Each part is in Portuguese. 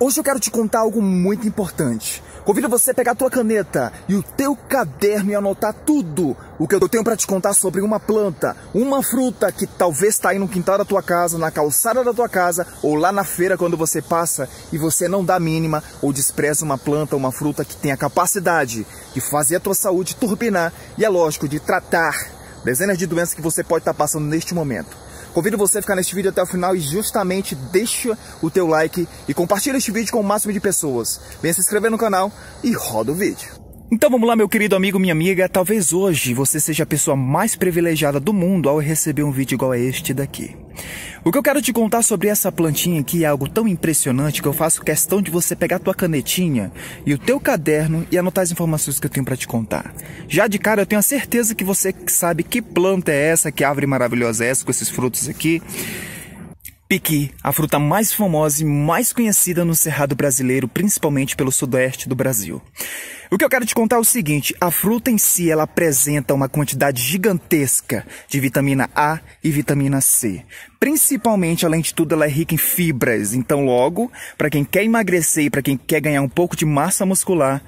Hoje eu quero te contar algo muito importante. Convido você a pegar a tua caneta e o teu caderno e anotar tudo o que eu tenho para te contar sobre uma planta, uma fruta que talvez está aí no quintal da tua casa, na calçada da tua casa ou lá na feira quando você passa e você não dá mínima ou despreza uma planta, uma fruta que tem a capacidade de fazer a tua saúde turbinar e é lógico de tratar dezenas de doenças que você pode estar tá passando neste momento. Convido você a ficar neste vídeo até o final e justamente deixa o teu like e compartilha este vídeo com o máximo de pessoas. Venha se inscrever no canal e roda o vídeo. Então vamos lá, meu querido amigo, minha amiga. Talvez hoje você seja a pessoa mais privilegiada do mundo ao receber um vídeo igual a este daqui. O que eu quero te contar sobre essa plantinha aqui é algo tão impressionante que eu faço questão de você pegar a tua canetinha e o teu caderno e anotar as informações que eu tenho para te contar. Já de cara eu tenho a certeza que você sabe que planta é essa, que árvore maravilhosa é essa com esses frutos aqui. Piqui, a fruta mais famosa e mais conhecida no Cerrado brasileiro, principalmente pelo sudoeste do Brasil. O que eu quero te contar é o seguinte, a fruta em si ela apresenta uma quantidade gigantesca de vitamina A e vitamina C. Principalmente, além de tudo, ela é rica em fibras, então logo, para quem quer emagrecer e para quem quer ganhar um pouco de massa muscular,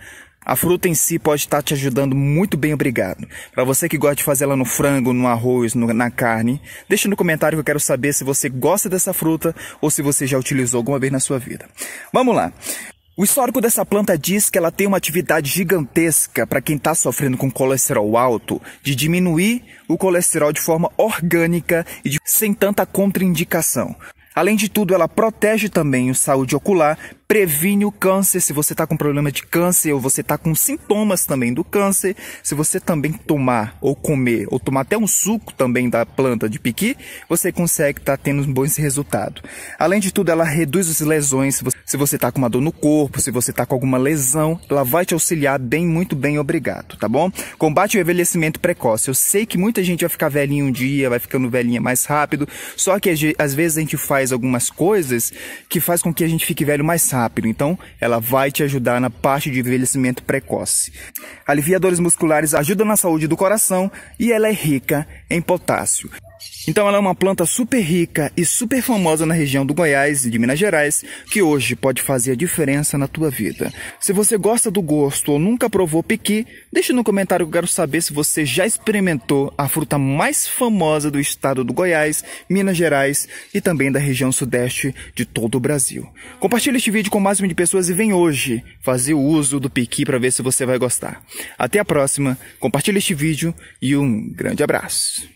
a fruta em si pode estar te ajudando muito bem, obrigado. Para você que gosta de fazer ela no frango, no arroz, no, na carne, deixa no comentário que eu quero saber se você gosta dessa fruta ou se você já utilizou alguma vez na sua vida. Vamos lá. O histórico dessa planta diz que ela tem uma atividade gigantesca para quem está sofrendo com colesterol alto, de diminuir o colesterol de forma orgânica e de, sem tanta contraindicação. Além de tudo, ela protege também a saúde ocular, previne o câncer. Se você está com problema de câncer ou você está com sintomas também do câncer, se você também tomar ou comer ou tomar até um suco também da planta de piqui, você consegue estar tá tendo um bons resultados. Além de tudo, ela reduz as lesões. Se você está com uma dor no corpo, se você está com alguma lesão, ela vai te auxiliar bem, muito bem, obrigado, tá bom? Combate o envelhecimento precoce. Eu sei que muita gente vai ficar velhinha um dia, vai ficando velhinha mais rápido, só que às vezes a gente faz faz algumas coisas que faz com que a gente fique velho mais rápido. Então, ela vai te ajudar na parte de envelhecimento precoce. Alivia dores musculares, ajuda na saúde do coração e ela é rica em potássio. Então ela é uma planta super rica e super famosa na região do Goiás e de Minas Gerais, que hoje pode fazer a diferença na tua vida. Se você gosta do gosto ou nunca provou piqui, deixa no comentário que eu quero saber se você já experimentou a fruta mais famosa do estado do Goiás, Minas Gerais e também da região sudeste de todo o Brasil. Compartilhe este vídeo com o máximo de pessoas e vem hoje fazer o uso do piqui para ver se você vai gostar. Até a próxima, compartilhe este vídeo e um grande abraço.